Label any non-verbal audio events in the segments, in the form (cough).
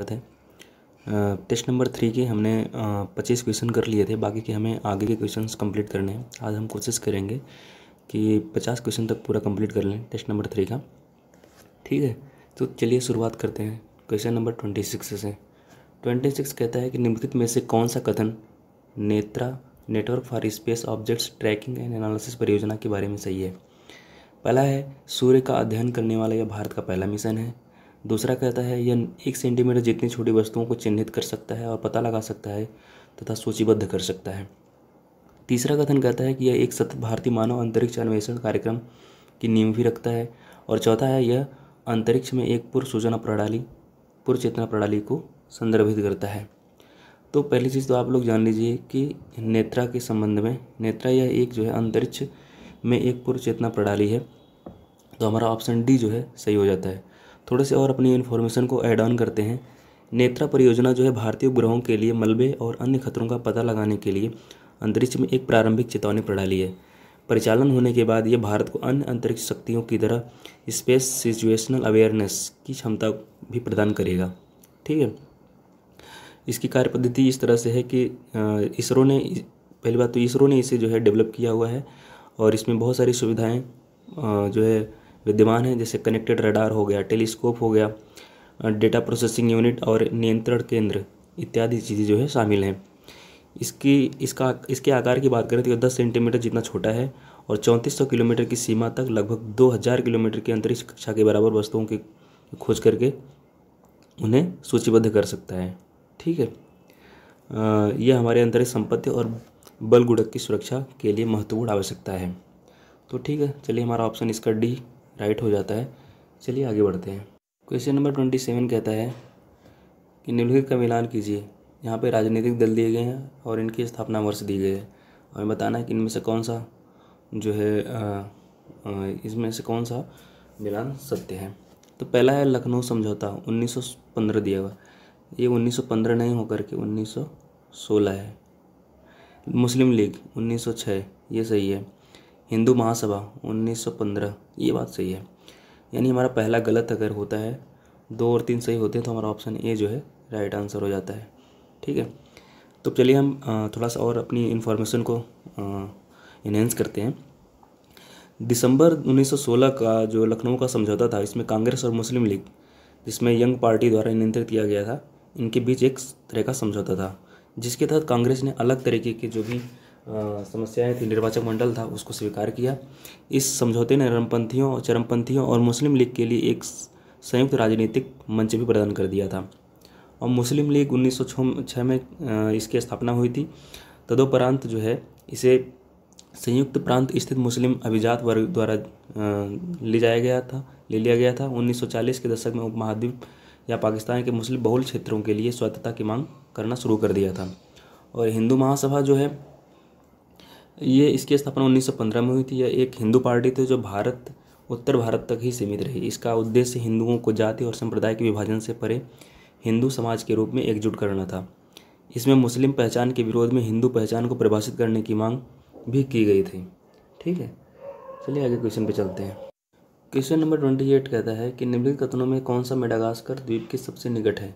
जरूरत है test number three के हमने पच्चीस क्वेश्चन कर लिए थे बाकी के हमें आगे के क्वेश्चंस कंप्लीट करने हैं आज हम कोशिश करेंगे कि पचास क्वेश्चन तक पूरा कंप्लीट कर लें टेस्ट नंबर थ्री का ठीक है तो चलिए शुरुआत करते हैं क्वेश्चन नंबर ट्वेंटी सिक्स से ट्वेंटी सिक्स कहता है कि निम्नलिखित में से कौन सा कथन NETRA network for space objects tracking and analysis परियोजना के बारे में सही है पहला है सूर्य का अध्ययन करने वाला यह भारत का पहला मिशन है दूसरा कहता है यह एक सेंटीमीटर जितनी छोटी वस्तुओं को चिन्हित कर सकता है और पता लगा सकता है तथा सूचीबद्ध कर सकता है तीसरा कथन कहता है कि यह एक सत भारतीय मानव अंतरिक्ष अन्वेषण कार्यक्रम की नींव भी रखता है और चौथा है यह अंतरिक्ष में एक पूर्व सूचना प्रणाली पूर्व चेतना प्रणाली को संदर्भित करता है तो पहली चीज़ तो आप लोग जान लीजिए कि नेत्रा के संबंध में नेत्रा यह एक जो है अंतरिक्ष में एक पूर्व चेतना प्रणाली है तो हमारा ऑप्शन डी जो है सही हो जाता है थोड़े से और अपनी इन्फॉर्मेशन को ऐड ऑन करते हैं नेत्रा परियोजना जो है भारतीय उपग्रहों के लिए मलबे और अन्य खतरों का पता लगाने के लिए अंतरिक्ष में एक प्रारंभिक चेतावनी प्रणाली है परिचालन होने के बाद यह भारत को अन्य अंतरिक्ष शक्तियों की तरह स्पेस सिचुएशनल अवेयरनेस की क्षमता भी प्रदान करेगा ठीक है इसकी कार्य पद्धति इस तरह से है कि इसरो ने पहली बात तो इसरो ने इसे जो है डेवलप किया हुआ है और इसमें बहुत सारी सुविधाएं जो है विद्यमान हैं जैसे कनेक्टेड रडार हो गया टेलीस्कोप हो गया डेटा प्रोसेसिंग यूनिट और नियंत्रण केंद्र इत्यादि चीज़ें जो है शामिल हैं इसकी इसका इसके आकार की बात करें तो दस सेंटीमीटर जितना छोटा है और चौंतीस सौ किलोमीटर की सीमा तक लगभग दो हज़ार किलोमीटर की अंतरिक्ष कक्षा के बराबर वस्तुओं की खोज करके उन्हें सूचीबद्ध कर सकता है ठीक है यह हमारे अंतरिक्ष संपत्ति और बल गुड़क की सुरक्षा के लिए महत्वपूर्ण आवश्यकता है तो ठीक है चलिए हमारा ऑप्शन इसका डी राइट हो जाता है चलिए आगे बढ़ते हैं क्वेश्चन नंबर ट्वेंटी सेवन कहता है कि निम्नलिखित का मिलान कीजिए यहाँ पे राजनीतिक दल दिए गए हैं और इनकी स्थापना वर्ष दी गई है हमें बताना है कि इनमें से कौन सा जो है इसमें से कौन सा मिलान सत्य है तो पहला है लखनऊ समझौता 1915 दिया हुआ ये 1915 नहीं होकर के 1916 है मुस्लिम लीग 1906 ये सही है हिंदू महासभा 1915 ये बात सही है यानी हमारा पहला गलत अगर होता है दो और तीन सही होते हैं तो हमारा ऑप्शन ए जो है राइट आंसर हो जाता है ठीक है तो चलिए हम थोड़ा सा और अपनी इन्फॉर्मेशन को इन्हेंस करते हैं दिसंबर 1916 का जो लखनऊ का समझौता था इसमें कांग्रेस और मुस्लिम लीग जिसमें यंग पार्टी द्वारा नियंत्रित किया गया था इनके बीच एक तरह का समझौता था जिसके तहत कांग्रेस ने अलग तरीके के जो भी समस्याएं थी निर्वाचक मंडल था उसको स्वीकार किया इस समझौते ने रमपंथियों चरमपंथियों और मुस्लिम लीग के लिए एक संयुक्त राजनीतिक मंच भी प्रदान कर दिया था और मुस्लिम लीग 1906 में इसकी स्थापना हुई थी तदोपरांत जो है इसे संयुक्त प्रांत स्थित मुस्लिम अभिजात वर्ग द्वारा ले जाया गया था ले लिया गया था 1940 के दशक में उपमहाद्वीप या पाकिस्तान के मुस्लिम बहुल क्षेत्रों के लिए स्वतंत्रता की मांग करना शुरू कर दिया था और हिंदू महासभा जो है ये इसकी स्थापना 1915 में हुई थी यह एक हिंदू पार्टी थी जो भारत उत्तर भारत तक ही सीमित रही इसका उद्देश्य हिंदुओं को जाति और संप्रदाय के विभाजन से परे हिंदू समाज के रूप में एकजुट करना था इसमें मुस्लिम पहचान के विरोध में हिंदू पहचान को परिभाषित करने की मांग भी की गई थी ठीक है चलिए आगे क्वेश्चन पे चलते हैं क्वेश्चन नंबर ट्वेंटी एट कहता है कि निम्नलिखित कथनों में कौन सा मेडागास्कर द्वीप के सबसे निकट है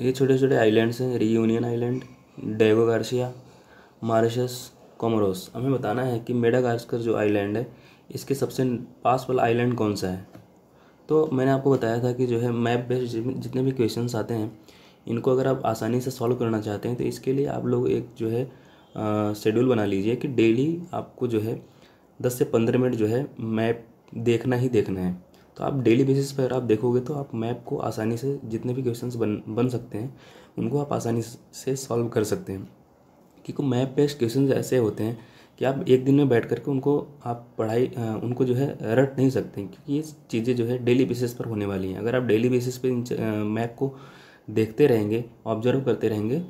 ये छोटे छोटे आइलैंड्स हैं Reunion Island Diego Garcia Mauritius Comoros हमें बताना है कि मेडागास्कर जो आइलैंड है इसके सबसे पास वाला आइलैंड कौन सा है तो मैंने आपको बताया था कि जो है मैप बेस्ड जितने भी क्वेश्चन आते हैं इनको अगर आप आसानी से सॉल्व करना चाहते हैं तो इसके लिए आप लोग एक जो है शेड्यूल बना लीजिए कि डेली आपको जो है दस से पंद्रह मिनट जो है मैप देखना ही देखना है तो आप डेली बेसिस पर आप देखोगे तो आप मैप को आसानी से जितने भी क्वेश्चंस बन बन सकते हैं उनको आप आसानी से सॉल्व कर सकते हैं क्योंकि मैप बेस्ड क्वेश्चन ऐसे होते हैं कि आप एक दिन में बैठ करके उनको आप पढ़ाई उनको जो है रट नहीं सकते क्योंकि ये चीज़ें जो है डेली बेसिस पर होने वाली हैं अगर आप डेली बेसिस पर मैप को देखते रहेंगे ऑब्जर्व करते रहेंगे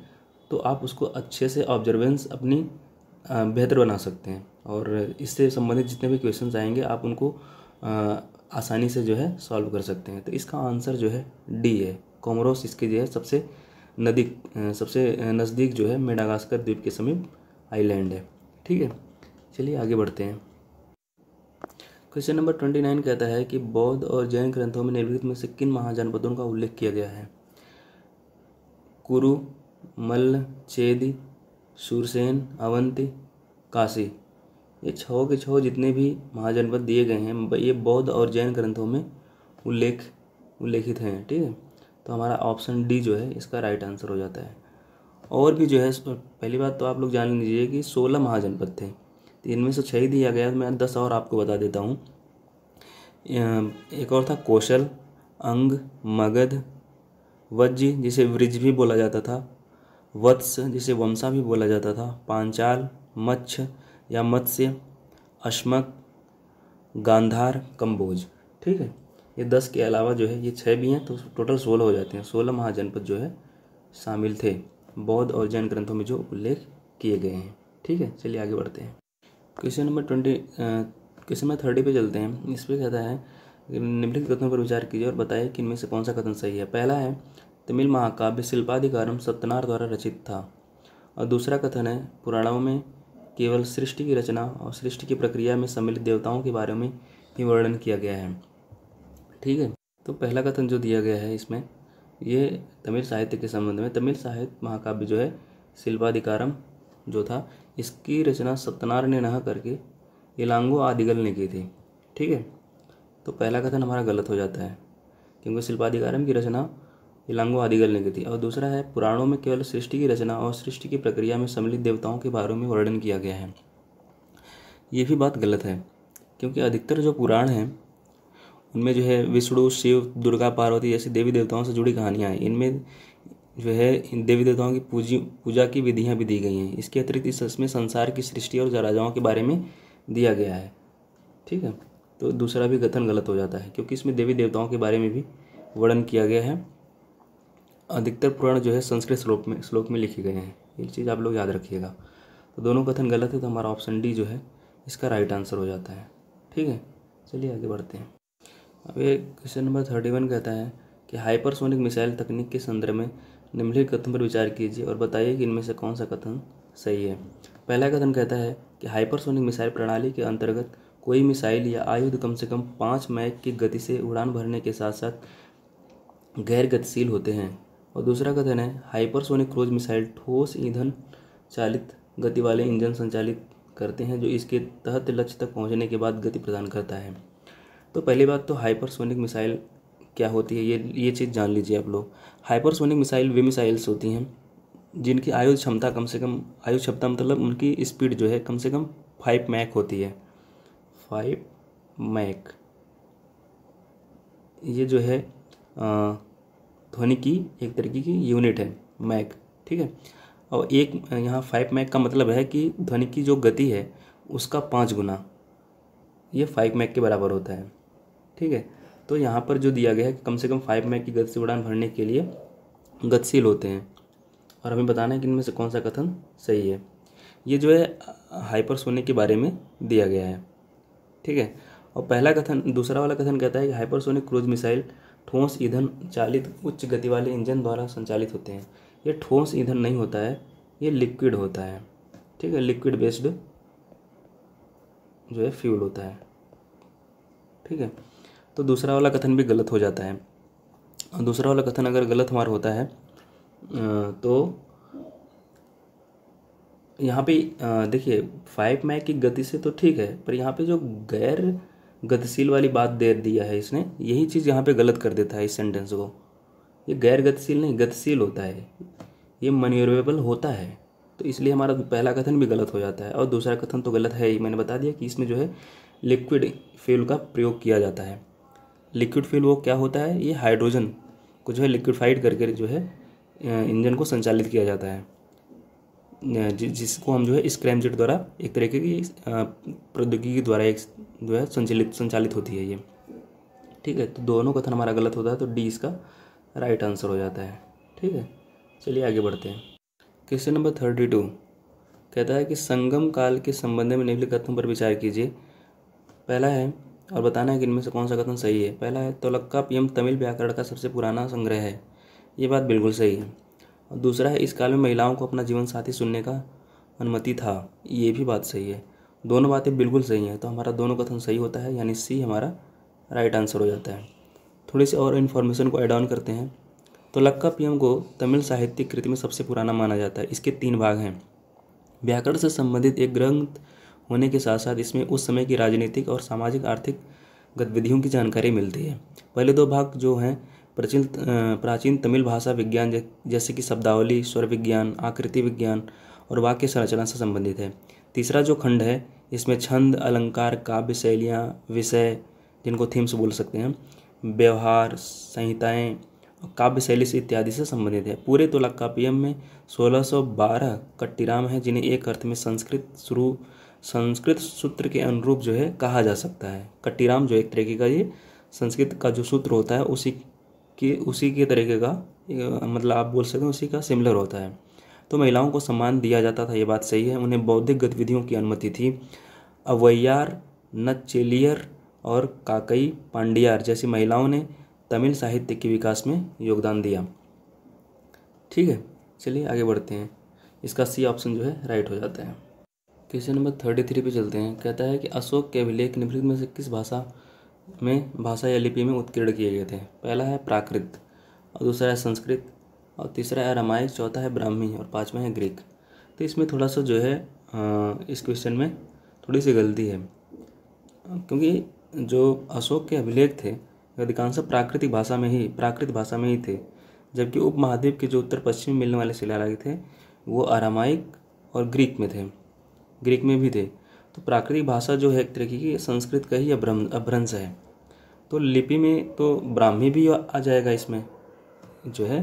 तो आप उसको अच्छे से ऑब्जर्वेंस अपनी बेहतर बना सकते हैं और इससे संबंधित जितने भी क्वेश्चन आएंगे आप उनको आसानी से जो है सॉल्व कर सकते हैं तो इसका आंसर जो है डी है कॉमरोस इसके जो है सबसे नदी सबसे नज़दीक जो है मेडागास्कर द्वीप के समीप आइलैंड है ठीक है चलिए आगे बढ़ते हैं क्वेश्चन नंबर ट्वेंटी नाइन कहता है कि बौद्ध और जैन ग्रंथों में निर्वृत्त में से किन महाजनपदों का उल्लेख किया गया है कुरु मल्ल चेदी सुरसेन अवंती काशी ये छ के छ जितने भी महाजनपद दिए गए हैं ये बौद्ध और जैन ग्रंथों में उल्लेख उल्लेखित हैं ठीक है तो हमारा ऑप्शन डी जो है इसका राइट आंसर हो जाता है और भी जो है पहली बात तो आप लोग जान लीजिए कि सोलह महाजनपद थे तो इनमें से छः दिया गया तो मैं दस और आपको बता देता हूँ एक और था कौशल अंग मगध वज्र जिसे वृज भी बोला जाता था वत्स जिसे वंशा भी बोला जाता था पांचाल मच्छ या मत्स्य अश्मक गांधार कंबोज ठीक है ये दस के अलावा जो है ये छः भी हैं तो टोटल सोलह हो जाते हैं सोलह महाजनपद जो है शामिल थे बौद्ध और जैन ग्रंथों में जो उल्लेख किए गए हैं ठीक है चलिए आगे बढ़ते हैं question number twenty question number thirty पे चलते हैं इस पर कहता है निम्नलिखित कथनों पर विचार कीजिए और बताइए कि इनमें से कौन सा कथन सही है पहला है तमिल महाकाव्य शिल्पाधिकारम सत्यनार द्वारा रचित था और दूसरा कथन है पुराणों में केवल सृष्टि की रचना और सृष्टि की प्रक्रिया में सम्मिलित देवताओं के बारे में ही वर्णन किया गया है ठीक है तो पहला कथन जो दिया गया है इसमें ये तमिल साहित्य के संबंध में तमिल साहित्य महाकाव्य जो है शिल्पाधिकारम जो था इसकी रचना सत्यनारायण नह करके इलांगो आदिगल ने की थी ठीक है तो पहला कथन हमारा गलत हो जाता है क्योंकि शिल्पाधिकारम की रचना इलांगो आदिगल ने की थी और दूसरा है पुराणों में केवल सृष्टि की रचना और सृष्टि की प्रक्रिया में सम्मिलित देवताओं के बारे में वर्णन किया गया है ये भी बात गलत है क्योंकि अधिकतर जो पुराण हैं उनमें जो है विष्णु शिव दुर्गा पार्वती जैसी देवी देवताओं से जुड़ी कहानियाँ हैं इनमें जो है इन देवी देवताओं की पूजी पूजा की विधियाँ भी दी गई हैं इसके अतिरिक्त इसमें संसार की सृष्टि और राजाओं के बारे में दिया गया है ठीक है तो दूसरा भी कथन गलत हो जाता है क्योंकि इसमें देवी देवताओं के बारे में भी वर्णन किया गया है अधिकतर पुराण जो है संस्कृत श्लोक में श्लोक में लिखे गए हैं ये चीज़ आप लोग याद रखिएगा तो दोनों कथन गलत है तो हमारा ऑप्शन डी जो है इसका राइट आंसर हो जाता है ठीक है चलिए आगे बढ़ते हैं अब ये क्वेश्चन नंबर थर्टी वन कहता है कि हाइपरसोनिक मिसाइल तकनीक के संदर्भ में निम्नलिखित कथन पर विचार कीजिए और बताइए कि इनमें से कौन सा कथन सही है पहला कथन कहता है कि हाइपरसोनिक मिसाइल प्रणाली के अंतर्गत कोई मिसाइल या आयुध कम से कम पाँच मैक की गति से उड़ान भरने के साथ साथ गैर गतिशील होते हैं और दूसरा कथन है हाइपरसोनिक क्रूज मिसाइल ठोस ईंधन चालित गति वाले इंजन संचालित करते हैं जो इसके तहत लक्ष्य तक पहुंचने के बाद गति प्रदान करता है तो पहली बात तो हाइपरसोनिक मिसाइल क्या होती है ये ये चीज़ जान लीजिए आप लोग हाइपरसोनिक मिसाइल वे मिसाइल्स होती हैं जिनकी आयु क्षमता कम से कम आयु क्षमता मतलब उनकी स्पीड जो है कम से कम फाइव मैक होती है फाइव मैक ये जो है ध्वनि की एक तरीके की यूनिट है मैक ठीक है और एक यहाँ फाइव मैक का मतलब है कि ध्वनि की जो गति है उसका पाँच गुना ये फाइव मैक के बराबर होता है ठीक है तो यहाँ पर जो दिया गया है कम से कम फाइव मैक की गति उड़ान भरने के लिए गतिशील होते हैं और हमें बताना है कि इनमें से कौन सा कथन सही है ये जो है हाइपरसोनिक के बारे में दिया गया है ठीक है और पहला कथन दूसरा वाला कथन कहता है कि हाइपरसोनिक क्रूज मिसाइल ठोस ईंधन चालित उच्च गति वाले इंजन द्वारा संचालित होते हैं ये ठोस ईंधन नहीं होता है ये लिक्विड होता है ठीक है लिक्विड बेस्ड जो है फ्यूल होता है ठीक है तो दूसरा वाला कथन भी गलत हो जाता है दूसरा वाला कथन अगर गलत हमारा होता है तो यहाँ पे देखिए फाइव मैक की गति से तो ठीक है पर यहाँ पे जो गैर गतिशील वाली बात दे दिया है इसने यही चीज़ यहाँ पे गलत कर देता है इस सेंटेंस को ये गैर गतिशील नहीं गतिशील होता है ये मनोरेबल होता है तो इसलिए हमारा पहला कथन भी गलत हो जाता है और दूसरा कथन तो गलत है ही मैंने बता दिया कि इसमें जो है लिक्विड फ्यूल का प्रयोग किया जाता है लिक्विड फ्यूल वो क्या होता है ये हाइड्रोजन को जो है लिक्विडफाइड करके जो है इंजन को संचालित किया जाता है जिसको हम जो है स्क्रैम जेट द्वारा एक तरीके की प्रौद्योगिकी द्वारा एक जो है संचालित संचालित होती है ये ठीक है तो दोनों कथन हमारा गलत होता है तो डी इसका राइट आंसर हो जाता है ठीक है चलिए आगे बढ़ते हैं क्वेश्चन नंबर थर्टी टू कहता है कि संगम काल के संबंध में निम्नलिखित कथनों पर विचार कीजिए पहला है और बताना है कि इनमें से कौन सा कथन सही है पहला है तोलक्का पीएम तमिल व्याकरण का सबसे पुराना संग्रह है ये बात बिल्कुल सही है और दूसरा है इस काल में महिलाओं को अपना जीवन साथी सुनने का अनुमति था ये भी बात सही है दोनों बातें बिल्कुल सही हैं तो हमारा दोनों कथन सही होता है यानी सी हमारा राइट आंसर हो जाता है थोड़ी सी और इन्फॉर्मेशन को एड ऑन करते हैं तो लक्का पीएम को तमिल साहित्य कृति में सबसे पुराना माना जाता है इसके तीन भाग हैं व्याकरण से संबंधित एक ग्रंथ होने के साथ साथ इसमें उस समय की राजनीतिक और सामाजिक आर्थिक गतिविधियों की जानकारी मिलती है पहले दो भाग जो हैं प्राचीन प्राचीन तमिल भाषा विज्ञान जैसे कि शब्दावली स्वर विज्ञान आकृति विज्ञान और वाक्य संरचना से संबंधित है तीसरा जो खंड है इसमें छंद अलंकार काव्य शैलियाँ विषय जिनको थीम्स बोल सकते हैं व्यवहार संहिताएँ काव्य शैली से इत्यादि से संबंधित है पूरे तोलाकापियम में 1612 कट्टीराम हैं जिन्हें एक अर्थ में संस्कृत शुरू संस्कृत सूत्र के अनुरूप जो है कहा जा सकता है कट्टीराम जो एक तरीके का ये संस्कृत का जो सूत्र होता है उसी के उसी के तरीके का मतलब आप बोल सकते हैं उसी का सिमिलर होता है तो महिलाओं को सम्मान दिया जाता था ये बात सही है उन्हें बौद्धिक गतिविधियों की अनुमति थी अवैयार नचेलियर और काकई पांडियार जैसी महिलाओं ने तमिल साहित्य के विकास में योगदान दिया ठीक है चलिए आगे बढ़ते हैं इसका सी ऑप्शन जो है राइट हो जाता है क्वेश्चन नंबर थर्टी थ्री पे चलते हैं कहता है कि अशोक के अभिलेख निम्नलिखित में से किस भाषा में भाषा या लिपि में उत्कीर्ण किए गए थे पहला है प्राकृत और दूसरा है संस्कृत और तीसरा है रामायण चौथा है ब्राह्मी और पाँचवा है ग्रीक तो इसमें थोड़ा सा जो है इस क्वेश्चन में थोड़ी सी गलती है क्योंकि जो अशोक के अभिलेख थे अधिकांश प्राकृतिक भाषा में ही प्राकृत भाषा में ही थे जबकि उपमहाद्वीप के जो उत्तर पश्चिम मिलने वाले शिलालेख थे वो अरामायिक और ग्रीक में थे ग्रीक में भी थे तो प्राकृतिक भाषा जो है एक तरीके की संस्कृत का ही अभ्रंश है तो लिपि में तो ब्राह्मी भी आ जाएगा इसमें जो है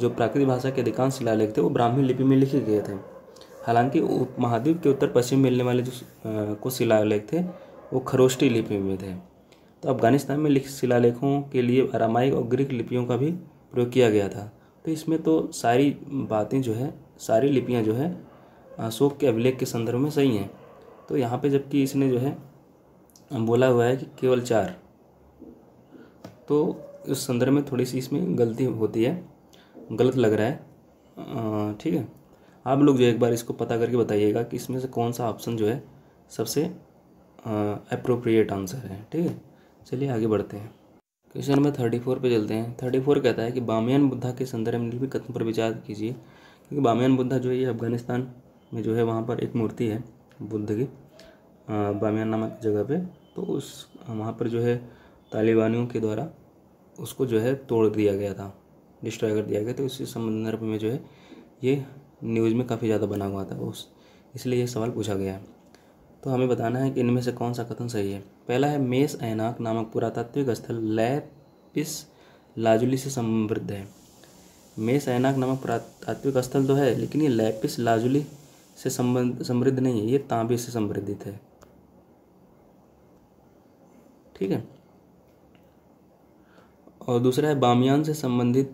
जो प्राकृतिक भाषा के अधिकांश शिलालेख थे वो ब्राह्मी लिपि में लिखे गए थे हालांकि महाद्वीप के उत्तर पश्चिम मिलने वाले जो कुछ शिलालेख थे वो खरोष्टी लिपि में थे तो अफगानिस्तान में लिखित शिलालेखों के लिए अरामाइक और ग्रीक लिपियों का भी प्रयोग किया गया था तो इसमें तो सारी बातें जो है सारी लिपियाँ जो है अशोक के अभिलेख के संदर्भ में सही हैं तो यहाँ पे जबकि इसने जो है बोला हुआ है कि केवल चार तो उस संदर्भ में थोड़ी सी इसमें गलती होती है गलत लग रहा है ठीक है आप लोग जो एक बार इसको पता करके बताइएगा कि इसमें से कौन सा ऑप्शन जो है सबसे अप्रोप्रिएट आंसर है ठीक है चलिए आगे बढ़ते हैं क्वेश्चन नंबर थर्टी फोर पर चलते हैं थर्टी फोर कहता है कि बामियान बुद्धा के संदर्भ में भी कथन पर विचार कीजिए क्योंकि बामियान बुद्धा जो है ये अफगानिस्तान में जो है वहाँ पर एक मूर्ति है बुद्ध की बामियान नामक जगह पे तो उस वहाँ पर जो है तालिबानियों के द्वारा उसको जो है तोड़ दिया गया था डिस्ट्रॉय कर दिया गया तो इसी संदर्भ में जो है ये न्यूज़ में काफ़ी ज़्यादा बना हुआ था उस इसलिए ये सवाल पूछा गया है तो हमें बताना है कि इनमें से कौन सा कथन सही है पहला है मेस ऐनाक नामक पुरातात्विक स्थल लैपिस लाजुली से समृद्ध है मेस ऐनाक नामक पुरातात्विक स्थल तो है लेकिन ये लैपिस लाजुली से संबंध समृद्ध नहीं है ये तांबे से समृद्धित है ठीक है और दूसरा है बामियान से संबंधित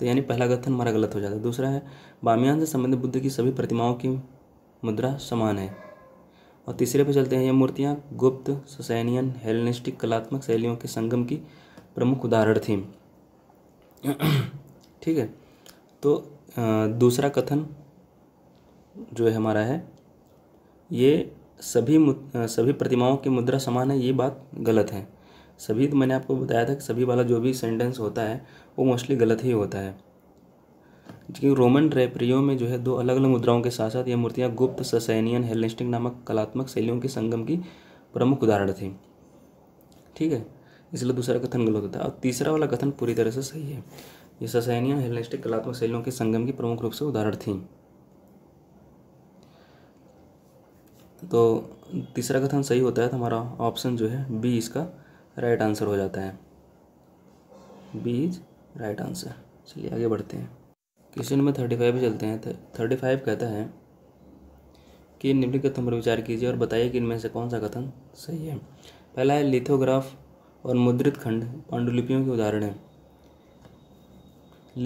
तो यानी पहला कथन हमारा गलत हो जाता है दूसरा है बामियान से संबंधित बुद्ध की सभी प्रतिमाओं की मुद्रा समान है और तीसरे पे चलते हैं ये मूर्तियाँ गुप्त ससैनियन हेलनिस्टिक कलात्मक शैलियों के संगम की प्रमुख उदाहरण थी (clears throat) ठीक है तो दूसरा कथन जो है हमारा है ये सभी सभी प्रतिमाओं की मुद्रा समान है ये बात गलत है सभी तो मैंने आपको बताया था कि सभी वाला जो भी सेंटेंस होता है वो मोस्टली गलत ही होता है क्योंकि रोमन रेपरियों में जो है दो अलग अलग मुद्राओं के साथ साथ ये मूर्तियाँ गुप्त ससैनियन हेलनिस्टिक नामक कलात्मक शैलियों के संगम की प्रमुख उदाहरण थी ठीक है इसलिए दूसरा कथन गलत होता है और तीसरा वाला कथन पूरी तरह से सही है ये ससैनियन हेलनिस्टिक कलात्मक शैलियों के संगम की प्रमुख रूप से उदाहरण थी तो तीसरा कथन सही होता है तो हमारा ऑप्शन जो है बी इसका राइट आंसर हो जाता है बी इज राइट आंसर चलिए आगे बढ़ते हैं क्वेश्चन नंबर थर्टी फाइव चलते हैं थर्टी फाइव कहता है कि निम्नलिखित पर विचार कीजिए और बताइए कि इनमें से कौन सा कथन सही है पहला है लिथोग्राफ और मुद्रित खंड पांडुलिपियों के उदाहरण है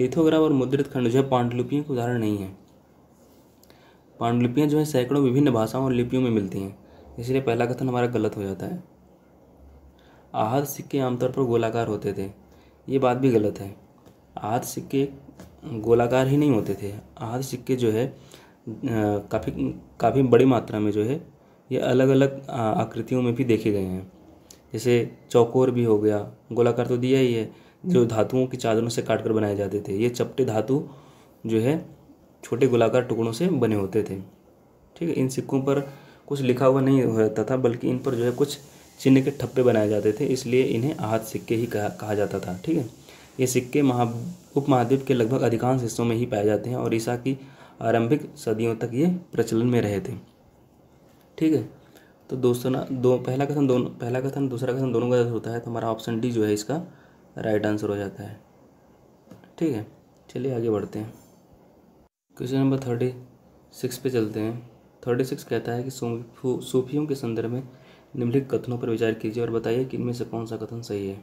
लिथोग्राफ और मुद्रित खंड जो है पांडुलिपियों के उदाहरण नहीं है पांडुलिपियाँ जो है सैकड़ों विभिन्न भाषाओं और लिपियों में मिलती हैं इसलिए पहला कथन हमारा गलत हो जाता है आहत सिक्के आमतौर पर गोलाकार होते थे ये बात भी गलत है आहत सिक्के गोलाकार ही नहीं होते थे आहत सिक्के जो है काफ़ी काफ़ी बड़ी मात्रा में जो है ये अलग अलग आकृतियों में भी देखे गए हैं जैसे चौकोर भी हो गया गोलाकार तो दिया ही है जो धातुओं की चादरों से काट कर बनाए जाते थे ये चपटे धातु जो है छोटे गोलाकार टुकड़ों से बने होते थे ठीक है इन सिक्कों पर कुछ लिखा हुआ नहीं होता था बल्कि इन पर जो है कुछ चिन्ह के ठप्पे बनाए जाते थे इसलिए इन्हें आहत सिक्के ही कहा कहा जाता था ठीक है ये सिक्के महा उपमहाद्वीप के लगभग अधिकांश हिस्सों में ही पाए जाते हैं और ईसा की आरंभिक सदियों तक ये प्रचलन में रहे थे ठीक है तो दोस्तों ना दो पहला कथन दोनों पहला कथन दूसरा कथन दोनों का होता है तो हमारा ऑप्शन डी जो है इसका राइट आंसर हो जाता है ठीक है चलिए आगे बढ़ते हैं क्वेश्चन नंबर थर्टी सिक्स पे चलते हैं थर्टी सिक्स कहता है कि सूफियों के संदर्भ में निम्नलिखित कथनों पर विचार कीजिए और बताइए कि इनमें से कौन सा कथन सही है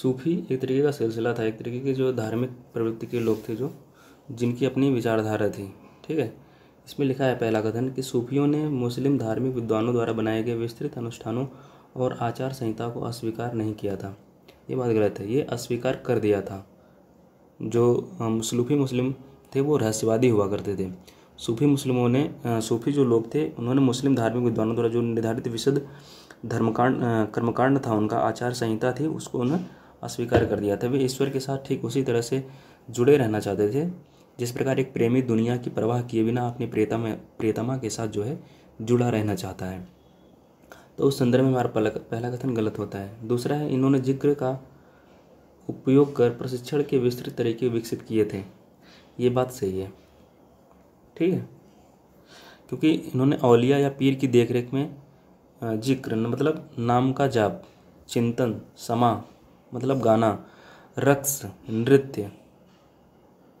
सूफी एक तरीके का सिलसिला था एक तरीके के जो धार्मिक प्रवृत्ति के लोग थे जो जिनकी अपनी विचारधारा थी ठीक है इसमें लिखा है पहला कथन कि सूफियों ने मुस्लिम धार्मिक विद्वानों द्वारा बनाए गए विस्तृत अनुष्ठानों और आचार संहिता को अस्वीकार नहीं किया था ये बात गलत है ये अस्वीकार कर दिया था जो सूफी मुस्लिम थे वो रहस्यवादी हुआ करते थे सूफी मुस्लिमों ने सूफी जो लोग थे उन्होंने मुस्लिम धार्मिक विद्वानों द्वारा जो निर्धारित विशद धर्मकांड कर्मकांड था उनका आचार संहिता थी उसको उन्हें अस्वीकार कर दिया था वे ईश्वर के साथ ठीक उसी तरह से जुड़े रहना चाहते थे जिस प्रकार एक प्रेमी दुनिया की परवाह किए बिना अपनी प्रियतमा प्रियतमा के साथ जो है जुड़ा रहना चाहता है तो उस संदर्भ में हमारा पहला कथन गलत होता है दूसरा है इन्होंने जिक्र का उपयोग कर प्रशिक्षण के विस्तृत तरीके विकसित किए थे ये बात सही है ठीक है क्योंकि इन्होंने अलिया या पीर की देखरेख में जिक्र मतलब नाम का जाप चिंतन समा मतलब गाना रक्स नृत्य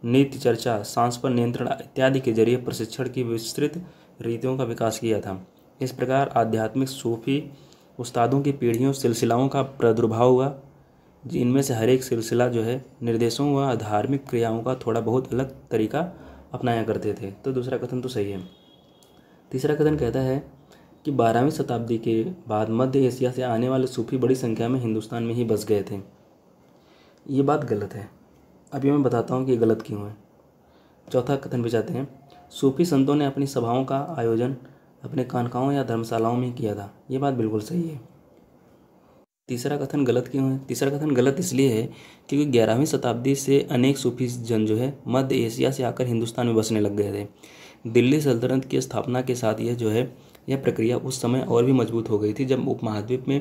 नीति चर्चा सांस पर नियंत्रण इत्यादि के जरिए प्रशिक्षण की विस्तृत रीतियों का विकास किया था इस प्रकार आध्यात्मिक सूफी उस्तादों की पीढ़ियों सिलसिलाओं का प्रादुर्भाव हुआ इनमें से हर एक सिलसिला जो है निर्देशों व धार्मिक क्रियाओं का थोड़ा बहुत अलग तरीका अपनाया करते थे तो दूसरा कथन तो सही है तीसरा कथन कहता है कि बारहवीं शताब्दी के बाद मध्य एशिया से आने वाले सूफी बड़ी संख्या में हिंदुस्तान में ही बस गए थे ये बात गलत है अभी मैं बताता हूँ कि गलत क्यों है चौथा कथन भी चाहते हैं सूफी संतों ने अपनी सभाओं का आयोजन अपने कानकाओं या धर्मशालाओं में किया था ये बात बिल्कुल सही है तीसरा कथन गलत क्यों है तीसरा कथन गलत इसलिए है क्योंकि ग्यारहवीं शताब्दी से अनेक सूफी जन जो है मध्य एशिया से आकर हिंदुस्तान में बसने लग गए थे दिल्ली सल्तनत की स्थापना के साथ यह जो है यह प्रक्रिया उस समय और भी मजबूत हो गई थी जब उपमहाद्वीप में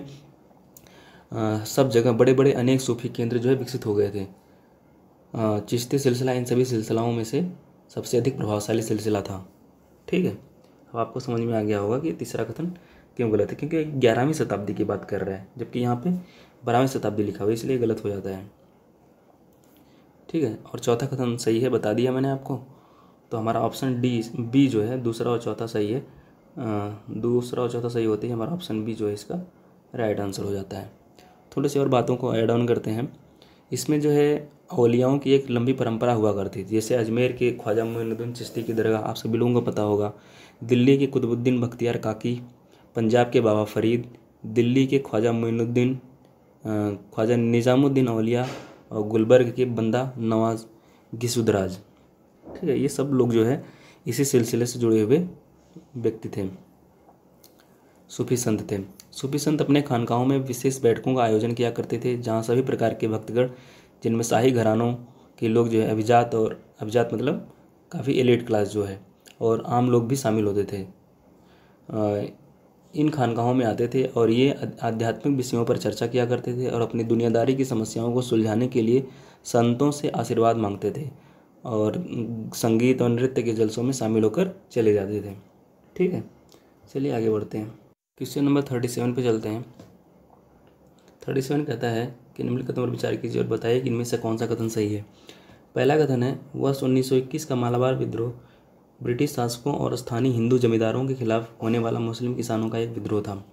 आ, सब जगह बड़े बड़े अनेक सूफी केंद्र जो है विकसित हो गए थे चिश्ती सिलसिला इन सभी सिलसिलाओं में से सबसे अधिक प्रभावशाली सिलसिला था ठीक है अब आपको समझ में आ गया होगा कि तीसरा कथन क्यों गलत है क्योंकि ग्यारहवीं शताब्दी की बात कर रहा है जबकि यहाँ पे बारहवीं शताब्दी लिखा हुआ है इसलिए गलत हो जाता है ठीक है और चौथा कथन सही है बता दिया मैंने आपको तो हमारा ऑप्शन डी बी जो है दूसरा और चौथा सही है दूसरा और चौथा सही होते ही हमारा ऑप्शन बी जो है इसका राइट आंसर हो जाता है थोड़ी सी और बातों को ऐड ऑन करते हैं इसमें जो है अलियाओं की एक लंबी परंपरा हुआ करती थी जैसे अजमेर के ख्वाजा मोहनुद्दीन चिश्ती की दरगाह आप सभी लोगों को पता होगा दिल्ली के कुतुबुद्दीन बख्तियार काकी पंजाब के बाबा फ़रीद दिल्ली के ख्वाजा मोनुद्दीन ख्वाजा निज़ामुद्दीन अलिया और गुलबर्ग के बंदा नवाज घिसुदराज ठीक है ये सब लोग जो है इसी सिलसिले से जुड़े हुए व्यक्ति थे सूफी संत थे सूफी संत अपने खानकाहों में विशेष बैठकों का आयोजन किया करते थे जहाँ सभी प्रकार के भक्तगण जिनमें शाही घरानों के लोग जो है अभिजात और अभिजात मतलब काफ़ी एलिट क्लास जो है और आम लोग भी शामिल होते थे इन खानकाहों में आते थे और ये आध्यात्मिक विषयों पर चर्चा किया करते थे और अपनी दुनियादारी की समस्याओं को सुलझाने के लिए संतों से आशीर्वाद मांगते थे और संगीत और नृत्य के जलसों में शामिल होकर चले जाते थे ठीक है चलिए आगे बढ़ते हैं क्वेश्चन नंबर थर्टी सेवन पर चलते हैं थर्टी सेवन कहता है कि निम्नलिखित पर विचार कीजिए और बताइए कि इनमें से कौन सा कथन सही है पहला कथन है वर्ष उन्नीस का मालाबार विद्रोह ब्रिटिश शासकों और स्थानीय हिंदू जमींदारों के खिलाफ होने वाला मुस्लिम किसानों का एक विद्रोह था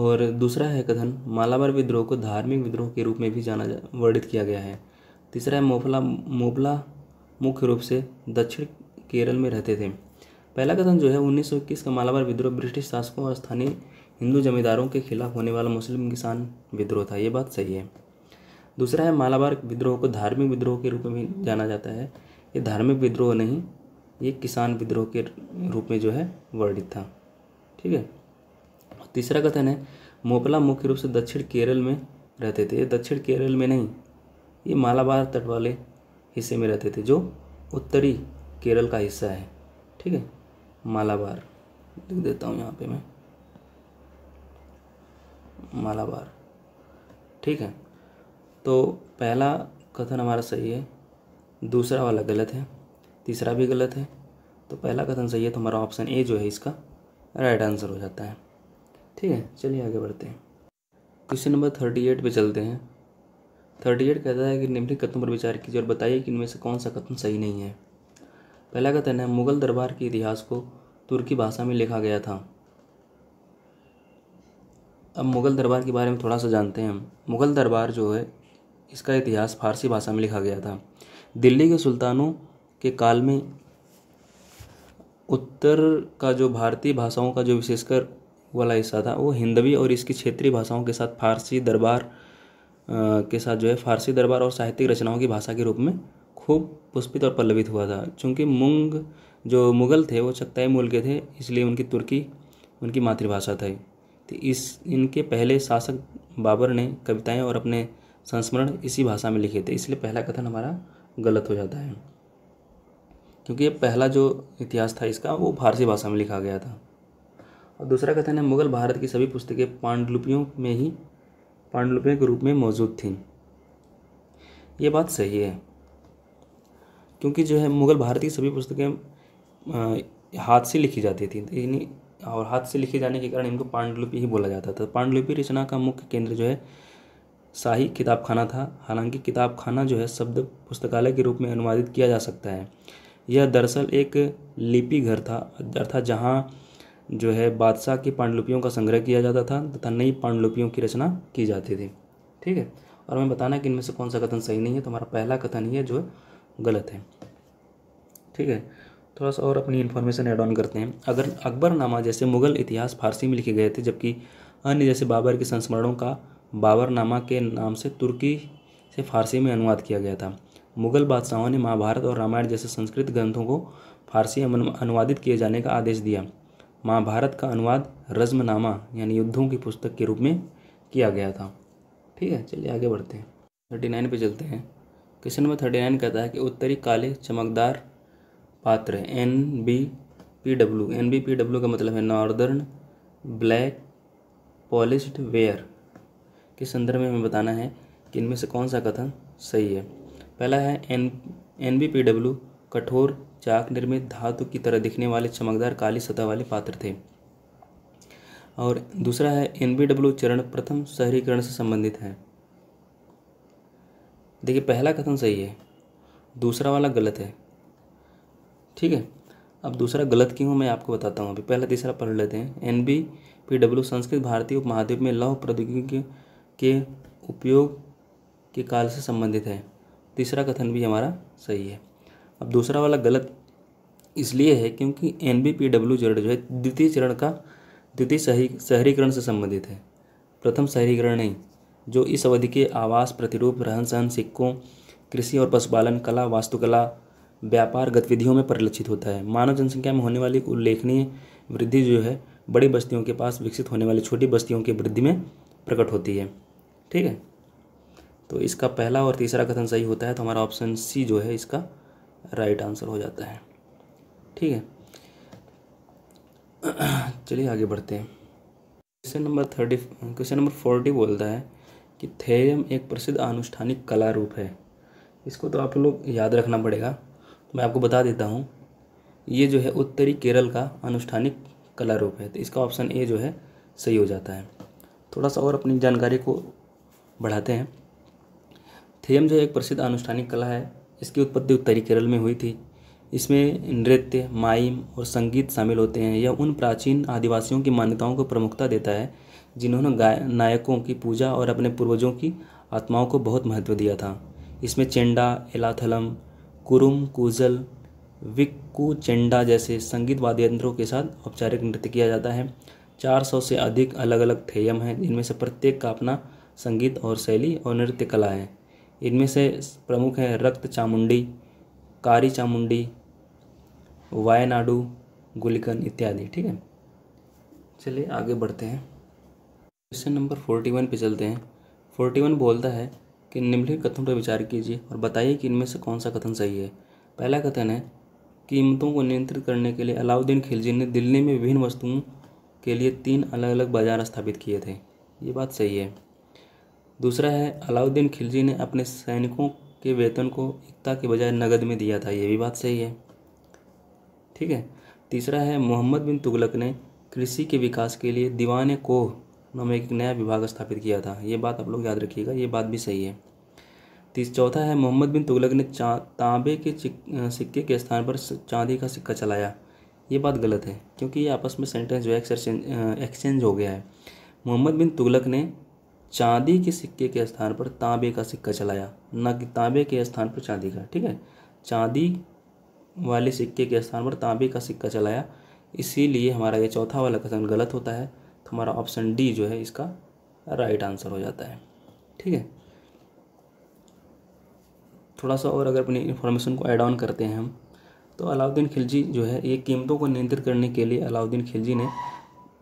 और दूसरा है कथन मालाबार विद्रोह को धार्मिक विद्रोह के रूप में भी जाना जा, वर्णित किया गया है तीसरा है मोफला मोबला मुख्य रूप से दक्षिण केरल में रहते थे पहला कथन जो है 1921 का मालाबार विद्रोह ब्रिटिश शासकों और स्थानीय हिंदू जमींदारों के खिलाफ होने वाला मुस्लिम किसान विद्रोह था ये बात सही है दूसरा है मालाबार विद्रोह को धार्मिक विद्रोह के रूप में भी जाना जाता है ये धार्मिक विद्रोह नहीं ये किसान विद्रोह के रूप में जो है वर्णित था ठीक है तीसरा कथन है मोपला मुख्य रूप से दक्षिण केरल में रहते थे ये दक्षिण केरल में नहीं ये मालाबार तट वाले हिस्से में रहते थे जो उत्तरी केरल का हिस्सा है ठीक है मालाबार लिख देता हूँ यहाँ पे मैं मालाबार ठीक है तो पहला कथन हमारा सही है दूसरा वाला गलत है तीसरा भी गलत है तो पहला कथन सही है तो हमारा ऑप्शन ए जो है इसका राइट आंसर हो जाता है ठीक है चलिए आगे बढ़ते हैं क्वेश्चन नंबर थर्टी एट पर चलते हैं थर्टी एट कहता है कि निम्नलिखित कथनों पर विचार कीजिए और बताइए कि इनमें से कौन सा कथन सही नहीं है पहला कथन है मुगल दरबार के इतिहास को तुर्की भाषा में लिखा गया था अब मुगल दरबार के बारे में थोड़ा सा जानते हैं हम मुगल दरबार जो है इसका इतिहास फारसी भाषा में लिखा गया था दिल्ली के सुल्तानों के काल में उत्तर का जो भारतीय भाषाओं का जो विशेषकर वाला हिस्सा था वो हिंदवी और इसकी क्षेत्रीय भाषाओं के साथ फारसी दरबार के साथ जो है फारसी दरबार और साहित्यिक रचनाओं की भाषा के रूप में खूब पुष्पित और पल्लवित हुआ था चूँकि मुंग जो मुग़ल थे वो चक्ताई मूल के थे इसलिए उनकी तुर्की उनकी मातृभाषा थी तो इस इनके पहले शासक बाबर ने कविताएं और अपने संस्मरण इसी भाषा में लिखे थे इसलिए पहला कथन हमारा गलत हो जाता है क्योंकि ये पहला जो इतिहास था इसका वो फारसी भाषा में लिखा गया था और दूसरा कथन है मुग़ल भारत की सभी पुस्तकें पांडुलिपियों में ही पांडुलिपियों के रूप में मौजूद थीं ये बात सही है क्योंकि जो है मुग़ल भारत की सभी पुस्तकें हाथ से लिखी जाती थी यानी तो और हाथ से लिखे जाने के कारण इनको पांडुलिपि ही बोला जाता था पांडुलिपि रचना का मुख्य केंद्र जो है शाही किताब खाना था हालांकि किताब खाना जो है शब्द पुस्तकालय के रूप में अनुवादित किया जा सकता है यह दरअसल एक लिपि घर था अर्थात जहाँ जो है बादशाह की पांडुलिपियों का संग्रह किया जाता था तथा नई पांडुलिपियों की रचना की जाती थी ठीक है और हमें बताना कि इनमें से कौन सा कथन सही नहीं है तो हमारा पहला कथन ही है जो गलत है ठीक है थोड़ा सा और अपनी इन्फॉर्मेशन एड ऑन करते हैं अगर अकबरनामा जैसे मुगल इतिहास फारसी में लिखे गए थे जबकि अन्य जैसे बाबर के संस्मरणों का बाबरनामा के नाम से तुर्की से फारसी में अनुवाद किया गया था मुगल बादशाहों ने महाभारत और रामायण जैसे संस्कृत ग्रंथों को फारसी अनुवादित किए जाने का आदेश दिया महाभारत का अनुवाद रज्मनामा यानी युद्धों की पुस्तक के रूप में किया गया था ठीक है चलिए आगे बढ़ते हैं थर्टी नाइन पर चलते हैं क्वेश्चन नंबर थर्टी नाइन कहता है कि उत्तरी काले चमकदार पात्र N B P W N B P W का मतलब है नॉर्दर्न ब्लैक पॉलिश्ड वेयर के संदर्भ में हमें बताना है कि इनमें से कौन सा कथन सही है पहला है N N B P W कठोर चाक निर्मित धातु की तरह दिखने वाले चमकदार काली सतह वाले पात्र थे और दूसरा है एन बी डब्ल्यू चरण प्रथम शहरीकरण से संबंधित है देखिए पहला कथन सही है दूसरा वाला गलत है ठीक है अब दूसरा गलत क्यों मैं आपको बताता हूँ अभी पहला तीसरा पढ़ लेते हैं N B P W Sanskrit भारतीय उपमहाद्वीप में लौह प्रौद्योगिकी के उपयोग के काल से संबंधित है तीसरा कथन भी हमारा सही है अब दूसरा वाला गलत इसलिए है क्योंकि एन बी पी डब्ल्यू चरण जो है द्वितीय चरण का द्वितीय शहरी शहरीकरण से संबंधित है प्रथम शहरीकरण नहीं जो इस अवधि के आवास प्रतिरूप रहन सहन सिक्कों कृषि और पशुपालन कला वास्तुकला व्यापार गतिविधियों में परिलक्षित होता है मानव जनसंख्या में होने वाली उल्लेखनीय वृद्धि जो है बड़ी बस्तियों के पास विकसित होने वाली छोटी बस्तियों की वृद्धि में प्रकट होती है ठीक है तो इसका पहला और तीसरा कथन सही होता है तो हमारा ऑप्शन सी जो है इसका राइट आंसर हो जाता है ठीक है (clears throat) चलिए आगे बढ़ते हैं question number thirty question number forty बोलता है कि थेयम एक प्रसिद्ध आनुष्ठानिक कला रूप है इसको तो आप लोग याद रखना पड़ेगा मैं आपको बता देता हूँ ये जो है उत्तरी केरल का अनुष्ठानिक कला रूप है तो इसका ऑप्शन ए जो है सही हो जाता है थोड़ा सा और अपनी जानकारी को बढ़ाते हैं थेयम जो एक प्रसिद्ध अनुष्ठानिक कला है इसकी उत्पत्ति उत्तरी केरल में हुई थी इसमें नृत्य माइम और संगीत शामिल होते हैं यह उन प्राचीन आदिवासियों की मान्यताओं को प्रमुखता देता है जिन्होंने नायकों की पूजा और अपने पूर्वजों की आत्माओं को बहुत महत्व दिया था इसमें चेंडा एलाथलम कुरुम कुजल विक्कू चेंडा जैसे संगीत वाद्य यंत्रों के साथ औपचारिक नृत्य किया जाता है 400 से अधिक अलग अलग थेयम हैं जिनमें से प्रत्येक का अपना संगीत और शैली और नृत्य कला है इनमें से प्रमुख हैं रक्त चामुंडी कारी चामुंडी वायनाडू गुलिकन इत्यादि ठीक है चलिए आगे बढ़ते हैं क्वेश्चन नंबर फोर्टी वन पर चलते हैं फोर्टी वन बोलता है कि निम्नलिखित कथन पर विचार कीजिए और बताइए कि इनमें से कौन सा कथन सही है पहला कथन है कीमतों को नियंत्रित करने के लिए अलाउद्दीन खिलजी ने दिल्ली में विभिन्न वस्तुओं के लिए तीन अलग अलग बाजार स्थापित किए थे ये बात सही है दूसरा है अलाउद्दीन खिलजी ने अपने सैनिकों के वेतन को एकता के बजाय नगद में दिया था ये भी बात सही है ठीक है तीसरा है मोहम्मद बिन तुगलक ने कृषि के विकास के लिए दीवान कोह नाम एक नया विभाग स्थापित किया था ये बात आप लोग याद रखिएगा ये बात भी सही है तीस चौथा है मोहम्मद बिन तुगलक ने तांबे के सिक्के के स्थान पर चांदी का सिक्का चलाया ये बात गलत है क्योंकि ये आपस में सेंटेंस जो है एक्सचेंज हो गया है मोहम्मद बिन तुगलक ने चांदी के सिक्के के स्थान पर तांबे का सिक्का चलाया न कि तांबे के स्थान पर चांदी का ठीक है चांदी वाले सिक्के के स्थान पर तांबे का सिक्का चलाया इसीलिए हमारा ये चौथा वाला कथन गलत होता है तो हमारा ऑप्शन डी जो है इसका राइट आंसर हो जाता है ठीक है थोड़ा सा और अगर अपनी इन्फॉर्मेशन को एड ऑन करते हैं हम तो अलाउद्दीन खिलजी जो है ये कीमतों को नियंत्रित करने के लिए अलाउद्दीन खिलजी ने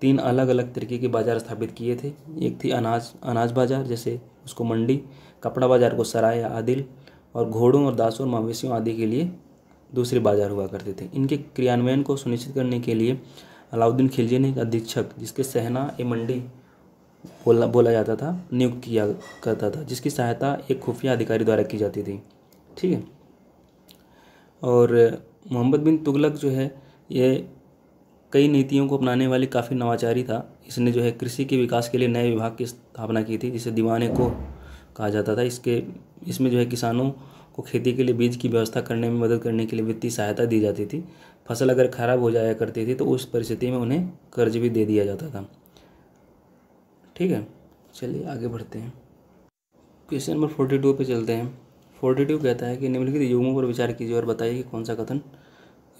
तीन अलग अलग तरीके के बाज़ार स्थापित किए थे एक थी अनाज अनाज बाज़ार जैसे उसको मंडी कपड़ा बाज़ार को सराय या आदिल और घोड़ों और दासों और मवेशियों आदि के लिए दूसरे बाज़ार हुआ करते थे इनके क्रियान्वयन को सुनिश्चित करने के लिए अलाउद्दीन खिलजी ने एक अधीक्षक जिसके सहना ए मंडी बोला बोला जाता था नियुक्त किया करता था जिसकी सहायता एक खुफिया अधिकारी द्वारा की जाती थी ठीक है और मोहम्मद बिन तुगलक जो है ये कई नीतियों को अपनाने वाले काफ़ी नवाचारी था इसने जो है कृषि के विकास के लिए नए विभाग की स्थापना की थी जिसे दीवाने को कहा जाता था इसके इसमें जो है किसानों को खेती के लिए बीज की व्यवस्था करने में मदद करने के लिए वित्तीय सहायता दी जाती थी फसल अगर खराब हो जाया करती थी तो उस परिस्थिति में उन्हें कर्ज भी दे दिया जाता था ठीक है चलिए आगे बढ़ते हैं क्वेश्चन नंबर फोर्टी टू पर चलते हैं फोर्टी टू कहता है कि निम्नलिखित युगों पर विचार कीजिए और बताइए कि कौन सा कथन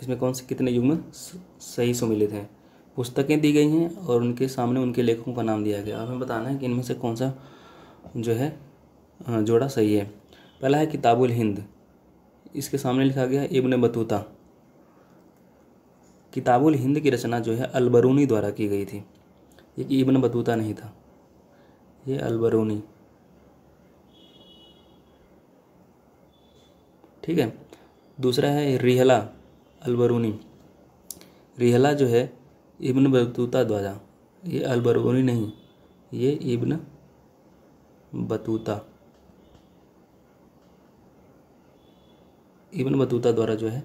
इसमें कौन से कितने में सही सम्मिलित हैं पुस्तकें दी गई हैं और उनके सामने उनके लेखकों का नाम दिया गया हमें बताना है कि इनमें से कौन सा जो है जोड़ा सही है पहला है किताबुल हिंद इसके सामने लिखा गया इब्न बतूता किताबुल हिंद की रचना जो है अलबरूनी द्वारा की गई थी ये कि इब्न बतूता नहीं था ये अलबरूनी ठीक है दूसरा है रिहला अलबरूनी रिहला जो है इब्न बतूता द्वारा ये अलबरूनी नहीं ये इब्न बतूता इब्न बतूता द्वारा जो है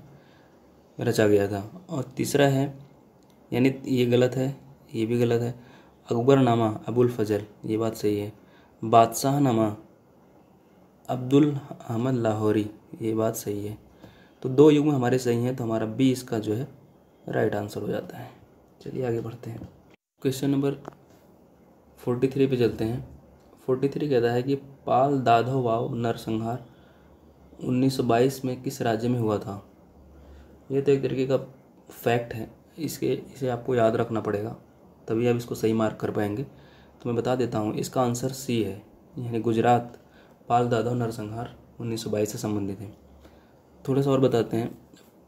रचा गया था और तीसरा है यानी ये गलत है ये भी गलत है अकबरनामा अबुल फजल ये बात सही है बादशाहनामा अब्दुल अहमद लाहौरी ये बात सही है तो दो युग्म हमारे सही हैं तो हमारा बी इसका जो है राइट आंसर हो जाता है चलिए आगे बढ़ते हैं क्वेश्चन नंबर फोर्टी थ्री पे चलते हैं फोर्टी थ्री कहता है कि पाल दाधो वाव नरसंहार 1922 में किस राज्य में हुआ था ये तो एक तरीके का फैक्ट है इसके इसे आपको याद रखना पड़ेगा तभी आप इसको सही मार्क कर पाएंगे तो मैं बता देता हूँ इसका आंसर सी है यानी गुजरात पाल दादा नरसंहार 1922 से संबंधित है थोड़ा सा और बताते हैं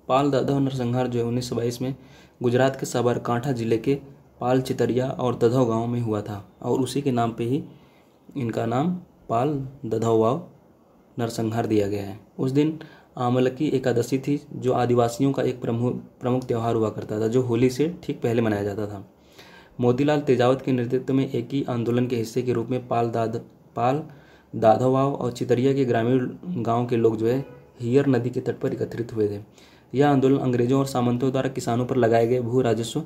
पाल दादा और नरसंहार जो है उन्नीस सौ बाईस में गुजरात के साबरकांठा जिले के पाल चितरिया और दधव गांव में हुआ था और उसी के नाम पे ही इनका नाम पाल दधव नरसंहार दिया गया है उस दिन आमलकी एकादशी थी जो आदिवासियों का एक प्रमुख प्रमुख त्यौहार हुआ करता था जो होली से ठीक पहले मनाया जाता था मोतीलाल तेजावत के नेतृत्व में एक ही आंदोलन के हिस्से के रूप में पाल दाद पाल दाधोवाव और चितरिया के ग्रामीण गांव के लोग जो है हियर नदी के तट पर एकत्रित हुए थे यह आंदोलन अंग्रेजों और सामंतों द्वारा किसानों पर लगाए गए भू राजस्व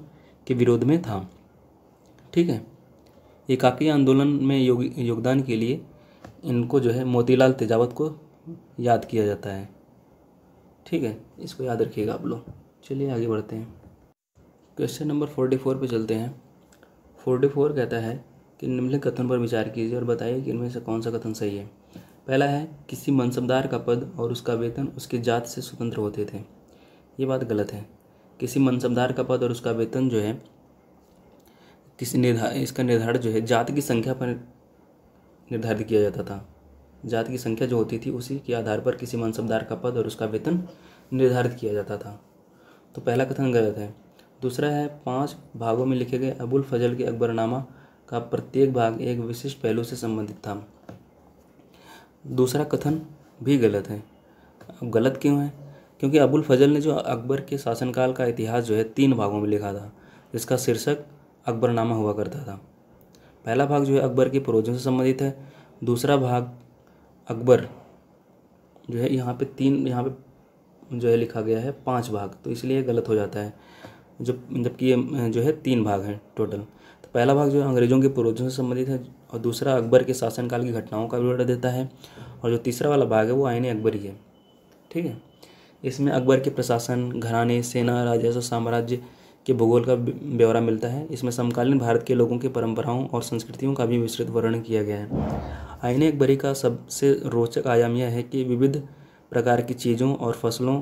के विरोध में था ठीक है एकाकी आंदोलन में योग, योगदान के लिए इनको जो है मोतीलाल तेजावत को याद किया जाता है ठीक है इसको याद रखिएगा आप लोग चलिए आगे बढ़ते हैं क्वेश्चन नंबर फोर्टी फोर पर चलते हैं फोर्टी फोर कहता है कि निम्नलिखित कथन पर विचार कीजिए और बताइए कि इनमें से कौन सा कथन सही है पहला है किसी मनसबदार का पद और उसका वेतन उसकी जात से स्वतंत्र होते थे ये बात गलत है किसी मनसबदार का पद और उसका वेतन जो है किसी निर्धार इसका निर्धारण जो है जात की संख्या पर निर्धारित किया जाता था जात की संख्या जो होती थी उसी के आधार पर किसी मनसबदार का पद और उसका वेतन निर्धारित किया जाता था तो पहला कथन गलत है दूसरा है पांच भागों में लिखे गए अबुल फजल के अकबरनामा का प्रत्येक भाग एक विशिष्ट पहलू से संबंधित था दूसरा कथन भी गलत है अब गलत क्यों है क्योंकि अबुल फजल ने जो अकबर के शासनकाल का इतिहास जो है तीन भागों में लिखा था जिसका शीर्षक अकबरनामा हुआ करता था पहला भाग जो है अकबर के पूर्वजों से संबंधित है दूसरा भाग अकबर जो है यहाँ पे तीन यहाँ पे जो है लिखा गया है पांच भाग तो इसलिए गलत हो जाता है जब जबकि ये जो है तीन भाग हैं टोटल पहला भाग जो है अंग्रेज़ों के पूर्वजों से संबंधित है और दूसरा अकबर के शासनकाल की घटनाओं का विवरण देता है और जो तीसरा वाला भाग है वो आयन अकबर ही है ठीक है इसमें अकबर के प्रशासन घराने सेना राजस्व साम्राज्य के भूगोल का ब्यौरा मिलता है इसमें समकालीन भारत के लोगों की परंपराओं और संस्कृतियों का भी विस्तृत वर्णन किया गया है आयन अकबरी का सबसे रोचक आयाम यह है कि विविध प्रकार की चीज़ों और फसलों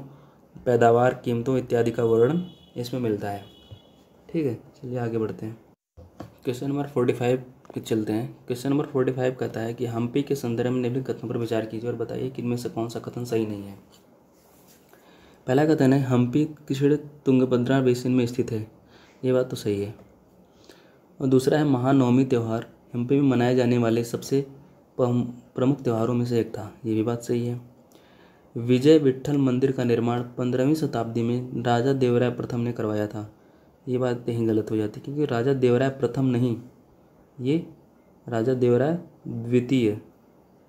पैदावार कीमतों इत्यादि का वर्णन इसमें मिलता है ठीक है चलिए आगे बढ़ते हैं क्वेश्चन नंबर फोर्टी फाइव पे चलते हैं क्वेश्चन नंबर फोर्टी फाइव कहता है कि हम्पी के संदर्भ में निम्नलिखित कथनों पर विचार कीजिए और बताइए कि इनमें से कौन सा कथन सही नहीं है पहला कथन है हम्पी किशोर तुंगभद्रा बेसिन में स्थित है ये बात तो सही है और दूसरा है महानवमी त्यौहार हम्पी में मनाए जाने वाले सबसे प्रमुख त्यौहारों में से एक था ये भी बात सही है विजय विठ्ठल मंदिर का निर्माण पंद्रहवीं शताब्दी में राजा देवराय प्रथम ने करवाया था ये बात यहीं गलत हो जाती है क्योंकि राजा देवराय प्रथम नहीं ये राजा देवराय द्वितीय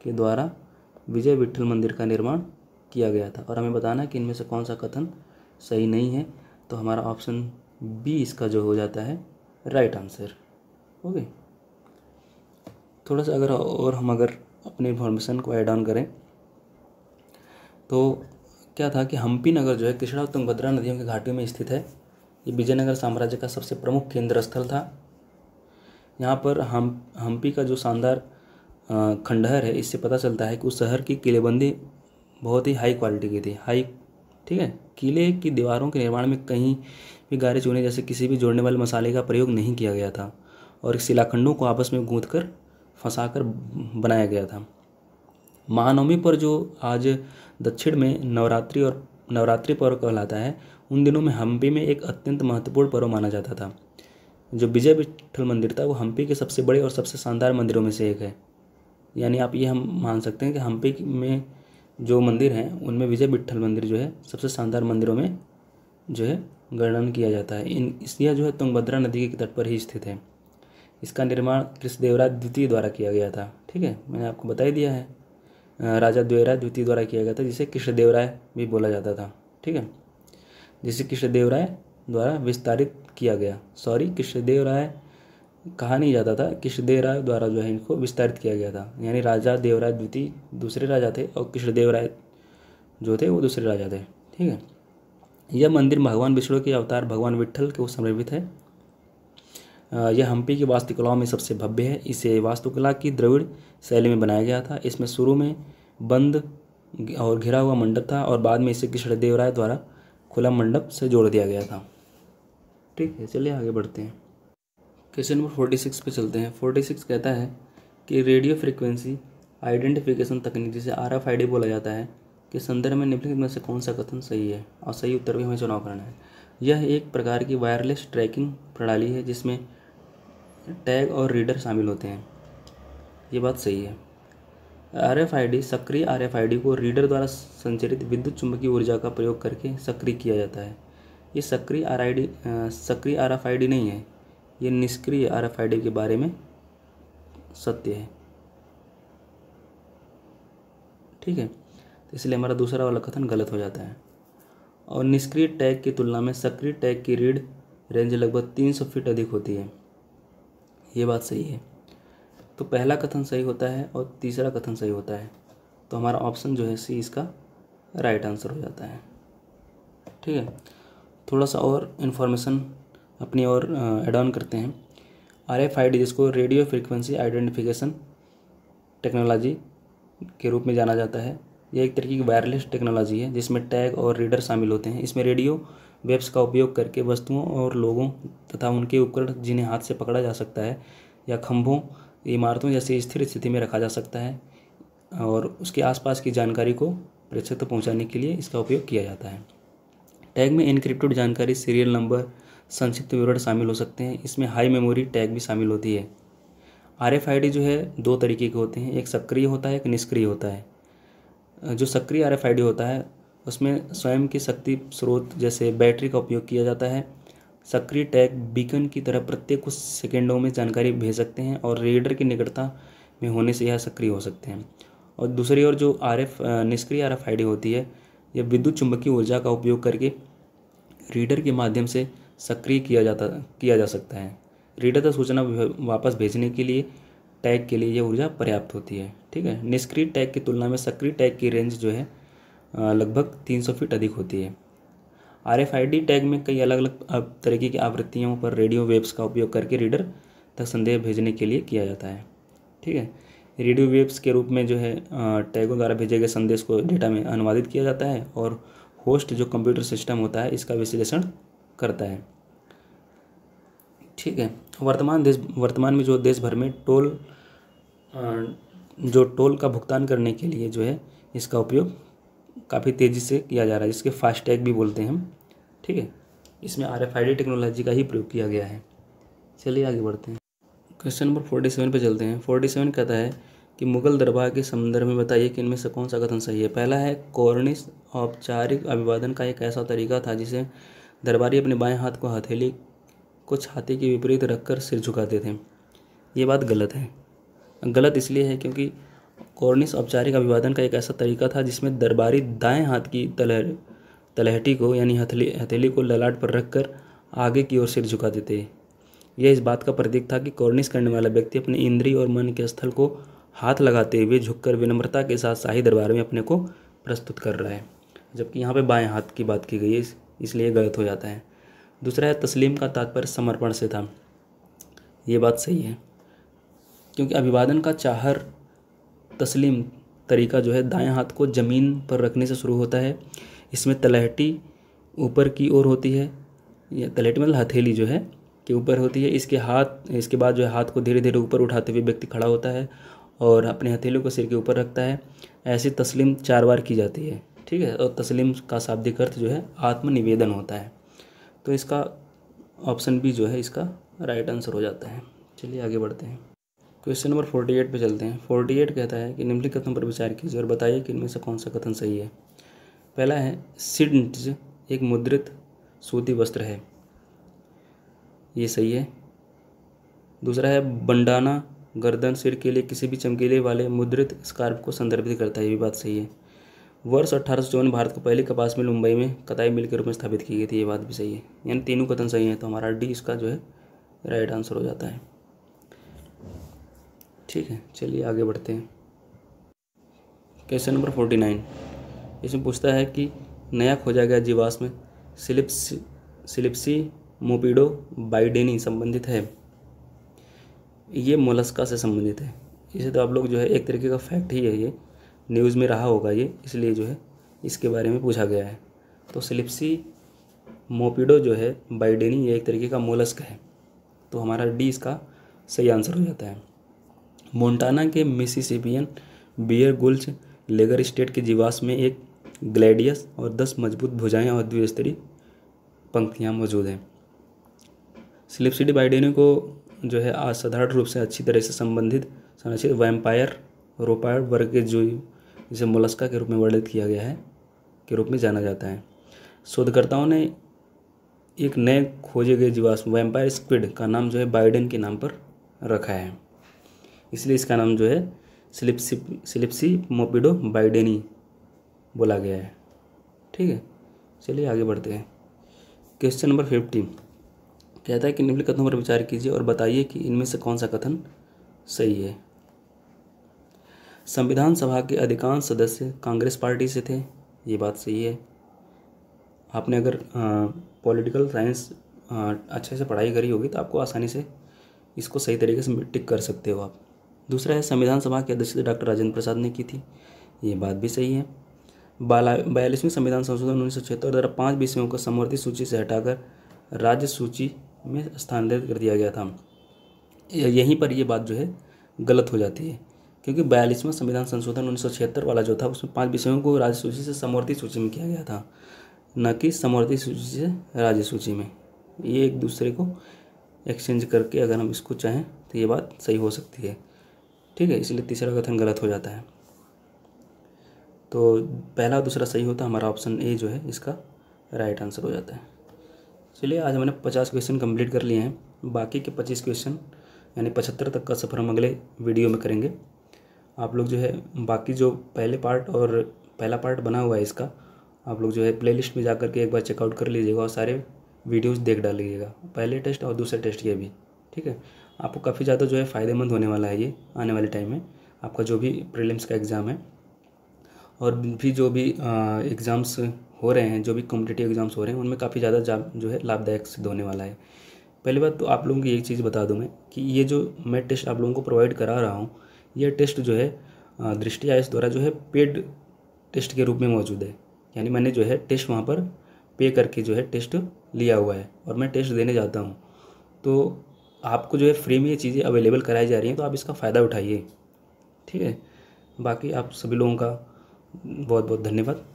के द्वारा विजय विठ्ठल मंदिर का निर्माण किया गया था और हमें बताना कि इनमें से कौन सा कथन सही नहीं है तो हमारा ऑप्शन बी इसका जो हो जाता है राइट आंसर ओके थोड़ा सा अगर और हम अगर अपने इन्फॉर्मेशन को ऐड ऑन करें तो क्या था कि हम्पी नगर जो है कृष्णा तुंगभद्रा नदियों के घाटी में स्थित है ये विजयनगर साम्राज्य का सबसे प्रमुख केंद्र स्थल था यहाँ पर हम हम्पी का जो शानदार खंडहर है इससे पता चलता है कि उस शहर की किलेबंदी बहुत ही हाई क्वालिटी की थी हाई ठीक है किले की दीवारों के निर्माण में कहीं भी गारे चूने जैसे किसी भी जोड़ने वाले मसाले का प्रयोग नहीं किया गया था और शिलाखंडों को आपस में गूँथ कर फंसा कर बनाया गया था महानवमी पर जो आज दक्षिण में नवरात्रि और नवरात्रि पर्व कहलाता है उन दिनों में हम्पी में एक अत्यंत महत्वपूर्ण पर्व माना जाता था जो विजय विठल मंदिर था वो हम्पी के सबसे बड़े और सबसे शानदार मंदिरों में से एक है यानी आप ये हम मान सकते हैं कि हम्पी में जो मंदिर हैं उनमें विजय विठल मंदिर जो है सबसे शानदार मंदिरों में जो है गणन किया जाता है इन यह जो है तुंगभद्रा नदी के तट पर ही स्थित है इसका निर्माण कृष्णदेवराज द्वितीय द्वारा किया गया था ठीक है मैंने आपको बताई दिया है राजा द्वेराय द्वितीय द्वारा किया गया था जिसे कृष्णदेव राय भी बोला जाता था ठीक है जिसे कृष्णदेव राय द्वारा विस्तारित किया गया सॉरी कृष्णदेव राय कहा नहीं जाता था कृष्णदेव राय द्वारा जो है इनको विस्तारित किया गया था यानी राजा देवराय द्वितीय दूसरे राजा थे और कृष्णदेव राय जो थे वो दूसरे राजा थे ठीक है यह मंदिर भगवान विष्णु के अवतार भगवान विट्ठल को समर्पित है यह हम्पी की वास्तुकलाओं में सबसे भव्य है इसे वास्तुकला की द्रविड़ शैली में बनाया गया था इसमें शुरू में बंद और घिरा हुआ मंडप था और बाद में इसे कृष्णदेव राय द्वारा खुला मंडप से जोड़ दिया गया था ठीक है चलिए आगे बढ़ते हैं क्वेश्चन नंबर फोर्टी सिक्स पर चलते हैं फोर्टी सिक्स कहता है कि रेडियो फ्रिक्वेंसी आइडेंटिफिकेशन तकनीक जिसे आर एफ आई डी बोला जाता है के संदर्भ में निम्नलिखित में से कौन सा कथन सही है और सही उत्तर भी हमें चुनाव करना है यह एक प्रकार की वायरलेस ट्रैकिंग प्रणाली है जिसमें टैग और रीडर शामिल होते हैं ये बात सही है आर डी सक्रिय आर डी को रीडर द्वारा संचरित विद्युत चुंबकीय ऊर्जा का प्रयोग करके सक्रिय किया जाता है ये सक्रिय आर सक्रिय आर एफ नहीं है ये निष्क्रिय आर एफ के बारे में सत्य है ठीक है तो इसलिए हमारा दूसरा वाला कथन गलत हो जाता है और निष्क्रिय टैग की तुलना में सक्रिय टैग की रीड रेंज लगभग 300 फीट अधिक होती है ये बात सही है तो पहला कथन सही होता है और तीसरा कथन सही होता है तो हमारा ऑप्शन जो है सी इसका राइट आंसर हो जाता है ठीक है थोड़ा सा और इन्फॉर्मेशन अपनी और एड ऑन करते हैं आर एफ आई डी जिसको रेडियो फ्रिक्वेंसी आइडेंटिफिकेशन टेक्नोलॉजी के रूप में जाना जाता है यह एक तरीके की वायरलेस टेक्नोलॉजी है जिसमें टैग और रीडर शामिल होते हैं इसमें रेडियो वेब्स का उपयोग करके वस्तुओं और लोगों तथा उनके उपकरण जिन्हें हाथ से पकड़ा जा सकता है या खंभों इमारतों जैसे स्थिर स्थिति में रखा जा सकता है और उसके आसपास की जानकारी को प्रेक्षक तक पहुँचाने के लिए इसका उपयोग किया जाता है टैग में इनक्रिप्टेड जानकारी सीरियल नंबर संक्षिप्त विवरण शामिल हो सकते हैं इसमें हाई मेमोरी टैग भी शामिल होती है आर एफ आई डी जो है दो तरीके के होते हैं एक सक्रिय होता है एक निष्क्रिय होता है जो सक्रिय आर एफ आई डी होता है उसमें स्वयं के शक्ति स्रोत जैसे बैटरी का उपयोग किया जाता है सक्रिय टैग बीकन की तरह प्रत्येक कुछ सेकेंडों में जानकारी भेज सकते हैं और रेडर की निकटता में होने से यह सक्रिय हो सकते हैं और दूसरी ओर जो आर एफ निष्क्रिय आर एफ आई डी होती है यह विद्युत चुंबकीय ऊर्जा का उपयोग करके रीडर के माध्यम से सक्रिय किया जाता किया जा सकता है रीडर तक सूचना वापस भेजने के लिए टैग के लिए यह ऊर्जा पर्याप्त होती है ठीक है निष्क्रिय टैग की तुलना में सक्रिय टैग की रेंज जो है लगभग तीन सौ फीट अधिक होती है आर टैग में कई अलग अलग तरीके की आवृत्तियों पर रेडियो वेव्स का उपयोग करके रीडर तक संदेश भेजने के लिए किया जाता है ठीक है रेडियो वेव्स के रूप में जो है टैगों द्वारा भेजे गए संदेश को डेटा में अनुवादित किया जाता है और होस्ट जो कंप्यूटर सिस्टम होता है इसका विश्लेषण करता है ठीक है वर्तमान देश वर्तमान में जो देश भर में टोल जो टोल का भुगतान करने के लिए जो है इसका उपयोग काफ़ी तेज़ी से किया जा रहा है जिसके फास्टैग भी बोलते हैं हम ठीक है इसमें R F I D technology का ही प्रयोग किया गया है चलिए आगे बढ़ते हैं क्वेश्चन नंबर फोर्टी सेवन पर चलते हैं फोर्टी सेवन कहता है कि मुगल दरबार के संदर्भ में बताइए कि इनमें से कौन सा कथन सही है पहला है कॉर्निस औपचारिक अभिवादन का एक ऐसा तरीका था जिसे दरबारी अपने बाएं हाथ को हथेली को छाती के विपरीत रखकर सिर झुकाते थे ये बात गलत है गलत इसलिए है क्योंकि कॉर्निस औपचारिक अभिवादन का एक ऐसा तरीका था जिसमें दरबारी दाएं हाथ की तलह तलहटी को यानी हथेली हथेली को ललाट पर रखकर आगे की ओर सिर झुका देते यह इस बात का प्रतीक था कि कॉर्निस करने वाला व्यक्ति अपने इंद्रिय और मन के स्थल को हाथ लगाते हुए झुककर विनम्रता के साथ शाही दरबार में अपने को प्रस्तुत कर रहा है जबकि यहाँ पे बाएं हाथ की बात की गई है इसलिए गलत हो जाता है दूसरा है तस्लीम का तात्पर्य समर्पण से था ये बात सही है क्योंकि अभिवादन का चाहर तस्लीम तरीका जो है दाएं हाथ को ज़मीन पर रखने से शुरू होता है इसमें तलहटी ऊपर की ओर होती है या तलहटी मतलब हथेली जो है के ऊपर होती है इसके हाथ इसके बाद जो है हाथ को धीरे धीरे ऊपर उठाते हुए व्यक्ति खड़ा होता है और अपने हथेली को सिर के ऊपर रखता है ऐसी तस्लीम चार बार की जाती है ठीक है और तस्लीम का शाब्दिक अर्थ जो है आत्मनिवेदन होता है तो इसका ऑप्शन बी जो है इसका राइट आंसर हो जाता है चलिए आगे बढ़ते हैं क्वेश्चन नंबर फोर्टी एट पर चलते हैं फोर्टी एट कहता है कि निम्नलिखित कथन पर विचार कीजिए और बताइए कि इनमें से कौन सा कथन सही है पहला है सिडज एक मुद्रित सूती वस्त्र है ये सही है दूसरा है बंडाना गर्दन सिर के लिए किसी भी चमकीले वाले मुद्रित स्कार्फ को संदर्भित करता है ये भी बात सही है वर्ष अठारह भारत को पहली कपास मिल मुंबई में कताई मिल के रूप में स्थापित की गई थी ये बात भी सही है यानी तीनों कथन सही है तो हमारा डी इसका जो है राइट आंसर हो जाता है ठीक है चलिए आगे बढ़ते हैं क्वेश्चन नंबर फोर्टी नाइन इसमें पूछता है कि नया खोजा गया जीवाश्म सिलिप्स सिलिप्सी मोपिडो बाइडेनी संबंधित है ये मोलस्का से संबंधित है इसे तो आप लोग जो है एक तरीके का फैक्ट ही है ये न्यूज़ में रहा होगा ये इसलिए जो है इसके बारे में पूछा गया है तो सिलिप्सी मोपिडो जो है बाइडेनी ये एक तरीके का मोलस्क है तो हमारा डी इसका सही आंसर हो जाता है मोन्टाना के Mississippian Bear Gulch lagerstatte के जीवाश्म में एक ग्लेडियस और दस मजबूत भुजाएं और द्विस्तरीय पंक्तियाँ मौजूद हैं स्लिपसिडी बाइडेनो को जो है असाधारण रूप से अच्छी तरह से संबंधित संरक्षित वैम्पायर रोपायर वर्ग के जो जिसे मोलस्का के रूप में वर्णित किया गया है के रूप में जाना जाता है शोधकर्ताओं ने एक नए खोजे गए जीवाश्म वैम्पायर स्क्विड का नाम जो है बाइडेन के नाम पर रखा है इसलिए इसका नाम जो है सिलिप्सी सिलिप्सी मोपिडो बाइडेनी बोला गया है ठीक है चलिए आगे बढ़ते हैं क्वेश्चन नंबर फिफ्टीन कहता है कि निम्नलिखित कथनों पर विचार कीजिए और बताइए कि इनमें से कौन सा कथन सही है संविधान सभा के अधिकांश सदस्य कांग्रेस पार्टी से थे ये बात सही है आपने अगर पॉलिटिकल साइंस अच्छे से पढ़ाई करी होगी तो आपको आसानी से इसको सही तरीके से टिक कर सकते हो आप दूसरा है संविधान सभा की अध्यक्षता डॉक्टर राजेंद्र प्रसाद ने की थी ये बात भी सही है बाला बयालीसवीं संविधान संशोधन उन्नीस सौ छिहत्तर द्वारा पाँच विषयों को समवर्ती सूची से हटाकर राज्य सूची में स्थानांतरित कर दिया गया था यहीं पर यह बात जो है गलत हो जाती है क्योंकि बयालीसवां संविधान संशोधन उन्नीस वाला जो था उसमें पाँच विषयों को राज्य सूची से समवर्ती सूची में किया गया था न कि समवर्ती सूची से राज्य सूची में ये एक दूसरे को एक्सचेंज करके अगर हम इसको चाहें तो ये बात सही हो सकती है ठीक है इसलिए तीसरा कथन गलत हो जाता है तो पहला और दूसरा सही होता तो हमारा ऑप्शन ए जो है इसका राइट आंसर हो जाता है चलिए आज हमने पचास क्वेश्चन कंप्लीट कर लिए हैं बाकी के पच्चीस क्वेश्चन यानी पचहत्तर तक का सफ़र हम अगले वीडियो में करेंगे आप लोग जो है बाकी जो पहले पार्ट और पहला पार्ट बना हुआ है इसका आप लोग जो है प्लेलिस्ट में जा करके एक बार चेकआउट कर लीजिएगा और सारे वीडियोस देख डालिएगा पहले टेस्ट और दूसरे टेस्ट ये भी ठीक है आपको काफ़ी ज़्यादा जो है फ़ायदेमंद होने वाला है ये आने वाले टाइम में आपका जो भी प्रीलिम्स का एग्ज़ाम है और भी जो भी एग्ज़ाम्स हो रहे हैं जो भी कॉम्पिटेटिव एग्ज़ाम्स हो रहे हैं उनमें काफ़ी ज़्यादा जो है लाभदायक सिद्ध होने वाला है पहली बात तो आप लोगों को एक चीज़ बता दूँ मैं कि ये जो मैं टेस्ट आप लोगों को प्रोवाइड करा रहा हूँ ये टेस्ट जो है दृष्टि आयुष द्वारा जो है पेड टेस्ट के रूप में मौजूद है यानी मैंने जो है टेस्ट वहाँ पर पे करके जो है टेस्ट लिया हुआ है और मैं टेस्ट देने जाता हूँ तो आपको जो है फ्री में ये चीज़ें अवेलेबल कराई जा रही हैं तो आप इसका फ़ायदा उठाइए ठीक है बाकी आप सभी लोगों का बहुत बहुत धन्यवाद